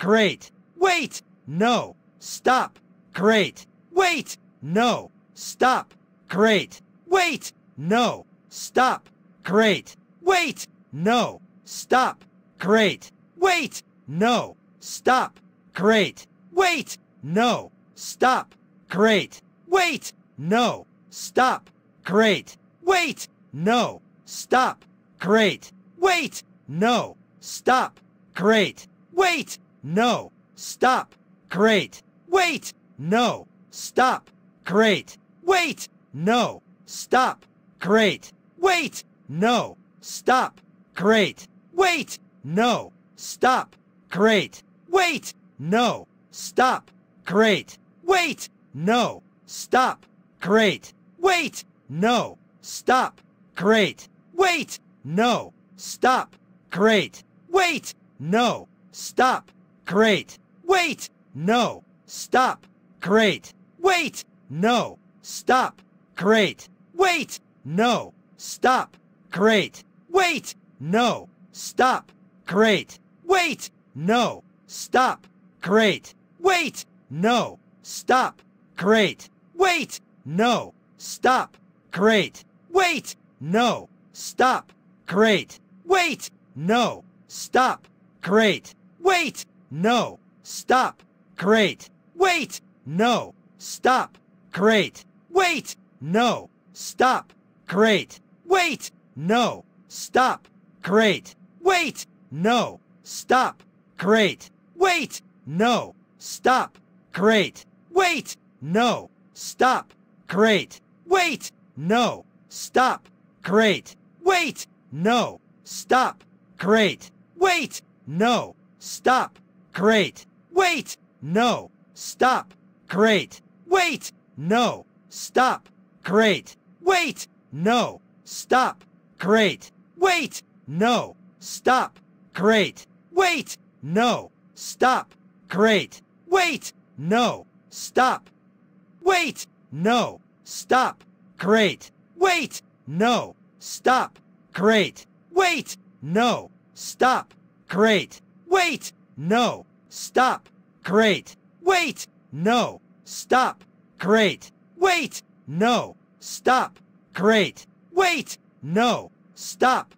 Great. Wait! No. Stop. Great. Wait! No. Stop. Great. Wait! No. Stop. Great. Wait! No. Stop. Great. Wait! No. Stop. Great. Wait! No. Stop. Great. Wait! No. Stop. Great. Wait! No. Stop. Great. Wait! No. Stop. Great. Wait! No. Stop. Great. Wait. No. Stop. Great. Wait. No. Stop. Great. Wait. No. Stop. Great. Wait. No. Stop. Great. Wait. No. Stop. Great. Wait. No. Stop. Great. Wait. No. Stop. Great. Wait. No. Stop. Great. Wait. No. Stop. Great. Wait! No. Stop. Great. Wait! No. Stop. Great. Wait! No. Stop. Great. Wait! No. Stop. Great. Wait! No. Stop. Great. Wait! No. Stop. Great. Wait! No. Stop. Great. Wait! No. Stop. Great. Wait! No. Stop. Great. Wait! No. Stop. Great. Wait. No. Stop. Great. Wait. No. Stop. Great. Wait. No. Stop. Great. Wait. No. Stop. Great. Wait. No. Stop. Great. Wait. No. Stop. Great. Wait. No. Stop. Great. Wait. No. Stop. Great. Wait. No. Stop. Great. Wait! No. Stop. Great. Wait! No. Stop. Great. Wait! No. Stop. Great. Wait! No. Stop. Great. Wait! No. Stop. Great. Wait! No. Stop. Wait! No. Stop. Great. Wait! No. Stop. Great. Wait! No. Stop. Great. Wait! No. Stop. Great. Wait. No. Stop. Great. Wait. No. Stop. Great. Wait. No. Stop.